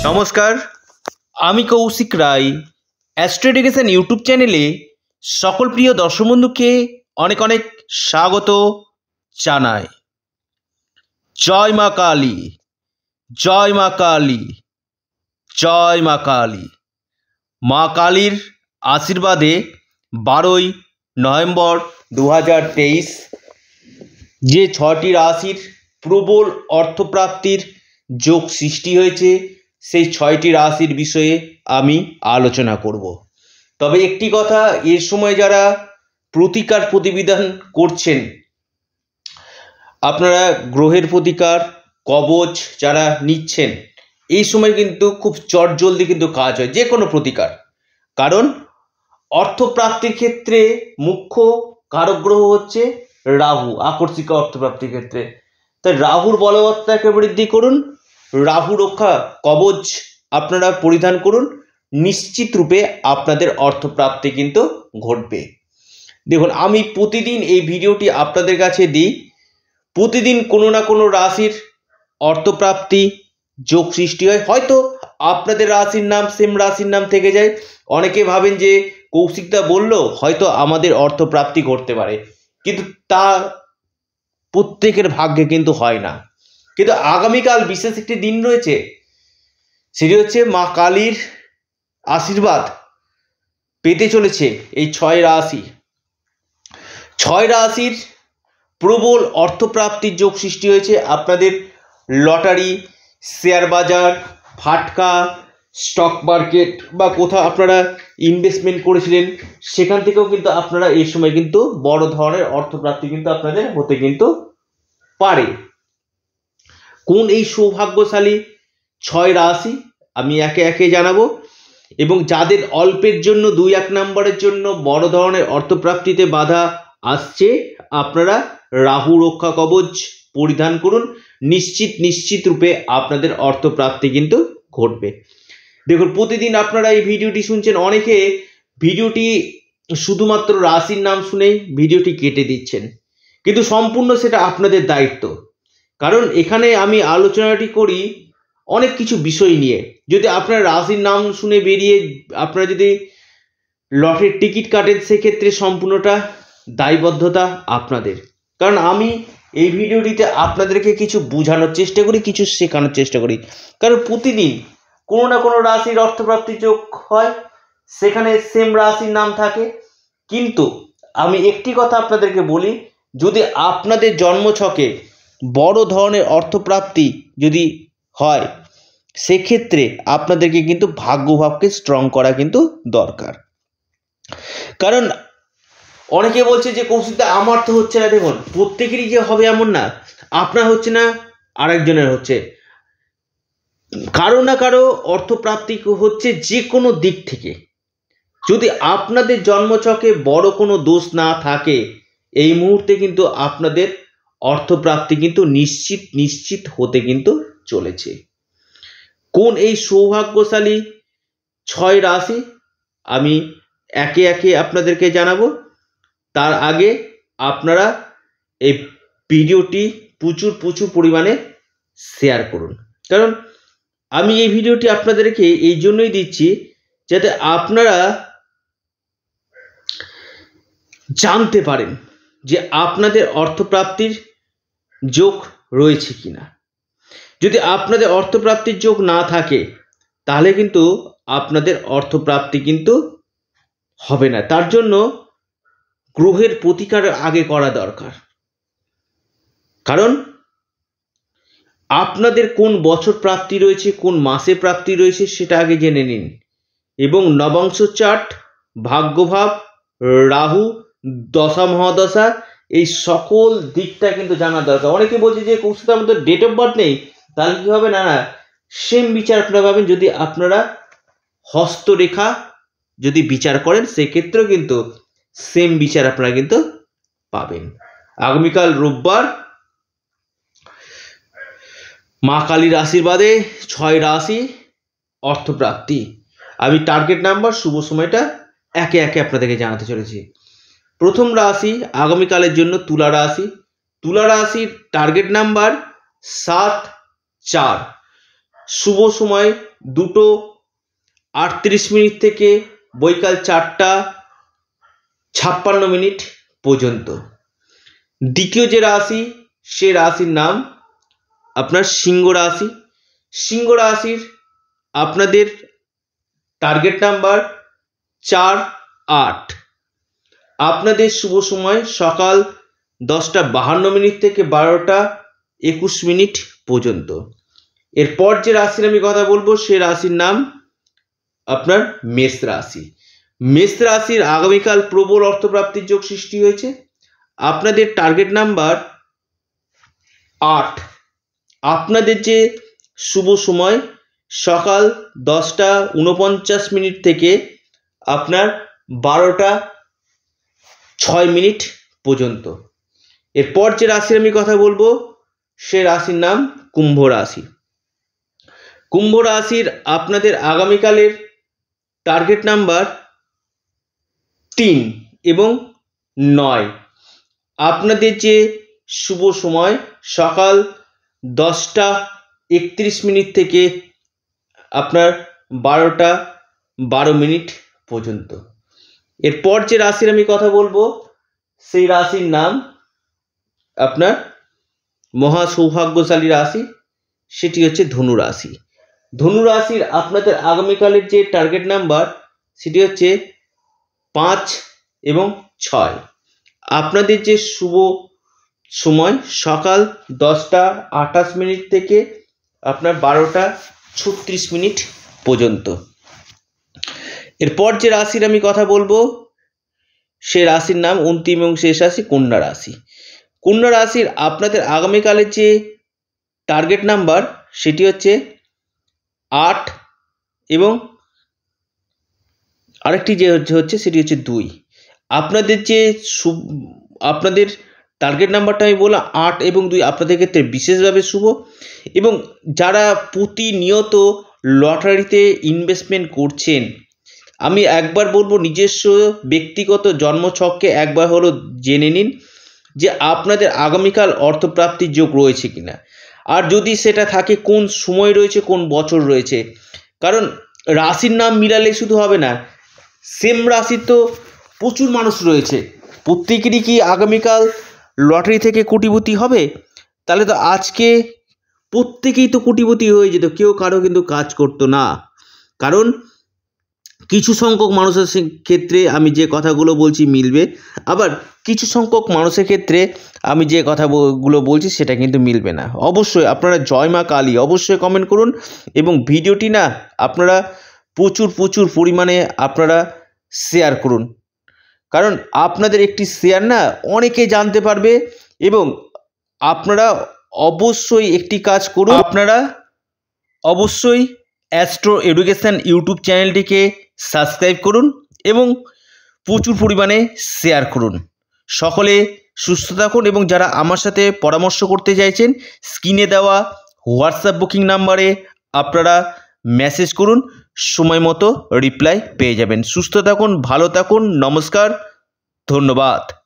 আচ্ছা। নমস্কার আমি কৌশিক রায় অ্যাস্ট্রোডিকেশন ইউটিউব চ্যানেলে সকল প্রিয় দর্শক বন্ধুকে অনেক অনেক স্বাগত জানাই জয় মা কালী জয় মা কালী জয় মা কালী মা কালীর আশীর্বাদে বারোই নভেম্বর দু যে ছটি রাশির প্রবল অর্থপ্রাপ্তির যোগ সৃষ্টি হয়েছে সেই ছয়টি রাশির বিষয়ে আমি আলোচনা করব তবে একটি কথা এর সময় যারা প্রতিকার প্রতিবিধান করছেন আপনারা গ্রহের প্রতিকার কবচ যারা নিচ্ছেন এই সময় কিন্তু খুব চটজলদি কিন্তু কাজ হয় যে কোনো প্রতিকার কারণ অর্থপ্রাপ্তির ক্ষেত্রে মুখ্য গ্রহ হচ্ছে রাহু আকর্ষিক অর্থপ্রাপ্তির ক্ষেত্রে তাই রাহুর বলবত্তাকে বৃদ্ধি করুন রাহু রক্ষা কবচ আপনারা পরিধান করুন নিশ্চিত রূপে আপনাদের অর্থপ্রাপ্তি কিন্তু ঘটবে দেখুন আমি প্রতিদিন এই ভিডিওটি আপনাদের কাছে দিই প্রতিদিন কোনো না কোনো রাশির অর্থপ্রাপ্তি যোগ সৃষ্টি হয় হয়তো আপনাদের রাশির নাম সেম রাশির নাম থেকে যায় অনেকে ভাবেন যে কৌশিকদা বলল হয়তো আমাদের অর্থপ্রাপ্তি করতে পারে কিন্তু তা প্রত্যেকের ভাগ্যে কিন্তু হয় না কিন্তু আগামীকাল বিশেষ একটি দিন রয়েছে সেটি হচ্ছে মা কালীর আশীর্বাদ পেতে চলেছে এই ছয় রাশি ছয় রাশির প্রবল অর্থপ্রাপ্তির যোগ সৃষ্টি হয়েছে আপনাদের লটারি শেয়ার বাজার ফাটকা স্টক মার্কেট বা কোথাও আপনারা ইনভেস্টমেন্ট করেছিলেন সেখান থেকেও কিন্তু আপনারা এই সময় কিন্তু বড় ধরনের অর্থপ্রাপ্তি কিন্তু আপনাদের হতে কিন্তু পারে কোন এই সৌভাগ্যশালী ছয় রাশি আমি একে একে জানাবো এবং যাদের অল্পের জন্য দুই এক নম্বরের জন্য বড় ধরনের অর্থপ্রাপ্তিতে বাধা আসছে আপনারা রাহু রক্ষা কবচ পরিধান করুন নিশ্চিত নিশ্চিত রূপে আপনাদের অর্থপ্রাপ্তি কিন্তু ঘটবে দেখুন প্রতিদিন আপনারা এই ভিডিওটি শুনছেন অনেকে ভিডিওটি শুধুমাত্র রাশির নাম শুনেই ভিডিওটি কেটে দিচ্ছেন কিন্তু সম্পূর্ণ সেটা আপনাদের দায়িত্ব কারণ এখানে আমি আলোচনাটি করি অনেক কিছু বিষয় নিয়ে যদি আপনার রাশির নাম শুনে বেরিয়ে আপনারা যদি লটের টিকিট কাটেন সেক্ষেত্রে সম্পূর্ণটা দায়বদ্ধতা আপনাদের কারণ আমি এই ভিডিওটিতে আপনাদেরকে কিছু বোঝানোর চেষ্টা করি কিছু শেখানোর চেষ্টা করি কারণ প্রতিদিন কোনো না কোনো রাশির অর্থপ্রাপ্তি যোগ হয় সেখানে সেম রাশির নাম থাকে কিন্তু আমি একটি কথা আপনাদেরকে বলি যদি আপনাদের জন্ম ছকে বড় ধরনের অর্থপ্রাপ্তি যদি হয় সেক্ষেত্রে আপনাদেরকে কিন্তু ভাগ্যভাবকে স্ট্রং করা কিন্তু দরকার কারণ অনেকে বলছে যে কৌশিকদা আমার তো হচ্ছে না দেখুন প্রত্যেকেরই যে হবে এমন না আপনার হচ্ছে না আরেকজনের হচ্ছে কারো না কারো অর্থপ্রাপ্তি হচ্ছে যে কোনো দিক থেকে যদি আপনাদের জন্মচকে বড় কোনো দোষ না থাকে এই মুহূর্তে কিন্তু আপনাদের অর্থপ্রাপ্তি কিন্তু নিশ্চিত নিশ্চিত হতে কিন্তু চলেছে কোন এই সৌভাগ্যশালী ছয় রাশি আমি একে একে আপনাদেরকে জানাবো তার আগে আপনারা এই ভিডিওটি প্রচুর প্রচুর পরিমাণে শেয়ার করুন কারণ আমি এই ভিডিওটি আপনাদেরকে এই জন্যই দিচ্ছি যাতে আপনারা জানতে পারেন যে আপনাদের অর্থপ্রাপ্তির যোগ রয়েছে কি না যদি আপনাদের অর্থপ্রাপ্তির যোগ না থাকে তাহলে কিন্তু আপনাদের অর্থপ্রাপ্তি কিন্তু হবে না তার জন্য গ্রহের প্রতিকার আগে করা দরকার কারণ আপনাদের কোন বছর প্রাপ্তি রয়েছে কোন মাসে প্রাপ্তি রয়েছে সেটা আগে জেনে নিন এবং নবাংশ চাট ভাগ্যভাব রাহু দশা মহাদশা এই সকল দিকটা কিন্তু জানা দরকার অনেকে বলছে যে কৌশিকদার মধ্যে ডেট অফ বার্থ নেই তাহলে কী হবে না না সেম বিচার আপনারা পাবেন যদি আপনারা হস্তরেখা যদি বিচার করেন সেক্ষেত্রেও কিন্তু সেম বিচার আপনারা কিন্তু পাবেন আগামীকাল রোববার মা কালীর আশীর্বাদে ছয় রাশি অর্থপ্রাপ্তি আমি টার্গেট নাম্বার শুভ সময়টা একে একে আপনাদেরকে জানাতে চলেছি প্রথম রাশি আগামীকালের জন্য তুলা রাশি তুলা রাশির টার্গেট নাম্বার সাত চার শুভ সময় দুটো আটত্রিশ মিনিট থেকে বৈকাল চারটা ছাপ্পান্ন মিনিট পর্যন্ত দ্বিতীয় যে রাশি সে রাশির নাম আপনার সিংহ রাশি সিংহ রাশির আপনাদের টার্গেট নাম্বার চার আট আপনাদের শুভ সময় সকাল দশটা বাহান্ন মিনিট থেকে বারোটা একুশ মিনিট পর্যন্ত এরপর যে রাশির আমি কথা বলবো সে রাশির নাম আপনার মেষ রাশি মেষ রাশির আগামীকাল প্রবল অর্থপ্রাপ্তির যোগ সৃষ্টি হয়েছে আপনাদের টার্গেট নাম্বার আট আপনাদের যে শুভ সময় সকাল দশটা উনপঞ্চাশ মিনিট থেকে আপনার বারোটা ছয় মিনিট পর্যন্ত এরপর যে রাশির আমি কথা বলবো সে রাশির নাম কুম্ভ রাশি কুম্ভ রাশির আপনাদের আগামীকালের টার্গেট নাম্বার তিন এবং নয় আপনাদের যে শুভ সময় সকাল দশটা একত্রিশ মিনিট থেকে আপনার বারোটা বারো মিনিট পর্যন্ত এরপর যে রাশির আমি কথা বলবো সেই রাশির নাম আপনার মহা সৌভাগ্যশালী রাশি সেটি হচ্ছে ধনু রাশি ধনু রাশির আপনাদের আগামীকালের যে টার্গেট নাম্বার সেটি হচ্ছে পাঁচ এবং ছয় আপনাদের যে শুভ সময় সকাল দশটা আঠাশ মিনিট থেকে আপনার বারোটা ছত্রিশ মিনিট পর্যন্ত এরপর যে রাশির আমি কথা বলবো সে রাশির নাম অন্তিম এবং শেষ রাশি কন্যা রাশি কন্যা রাশির আপনাদের আগামীকালের যে টার্গেট নাম্বার সেটি হচ্ছে আট এবং আরেকটি যে হচ্ছে হচ্ছে সেটি হচ্ছে দুই আপনাদের যে আপনাদের টার্গেট নাম্বারটা আমি বললাম আট এবং দুই আপনাদের ক্ষেত্রে বিশেষভাবে শুভ এবং যারা প্রতিনিয়ত লটারিতে ইনভেস্টমেন্ট করছেন আমি একবার বলবো নিজস্ব ব্যক্তিগত জন্মছককে একবার হলো জেনে নিন যে আপনাদের আগামীকাল অর্থপ্রাপ্তির যোগ রয়েছে কিনা আর যদি সেটা থাকে কোন সময় রয়েছে কোন বছর রয়েছে কারণ রাশির নাম মিলালে শুধু হবে না সেম রাশি তো প্রচুর মানুষ রয়েছে প্রত্যেকেরই কি আগামীকাল লটারি থেকে কোটিপতি হবে তাহলে তো আজকে প্রত্যেকেই তো কোটিপতি হয়ে যেত কেউ কারো কিন্তু কাজ করতো না কারণ কিছু সংখ্যক মানুষের ক্ষেত্রে আমি যে কথাগুলো বলছি মিলবে আবার কিছু সংখ্যক মানুষের ক্ষেত্রে আমি যে কথাগুলো বলছি সেটা কিন্তু মিলবে না অবশ্যই আপনারা জয় মা কালী অবশ্যই কমেন্ট করুন এবং ভিডিওটি না আপনারা প্রচুর প্রচুর পরিমাণে আপনারা শেয়ার করুন কারণ আপনাদের একটি শেয়ার না অনেকে জানতে পারবে এবং আপনারা অবশ্যই একটি কাজ করুন আপনারা অবশ্যই অ্যাস্ট্রো এডুকেশান ইউটিউব চ্যানেলটিকে সাবস্ক্রাইব করুন এবং প্রচুর পরিমাণে শেয়ার করুন সকলে সুস্থ থাকুন এবং যারা আমার সাথে পরামর্শ করতে চাইছেন স্ক্রিনে দেওয়া হোয়াটসঅ্যাপ বুকিং নাম্বারে আপনারা মেসেজ করুন সময় মতো রিপ্লাই পেয়ে যাবেন সুস্থ থাকুন ভালো থাকুন নমস্কার ধন্যবাদ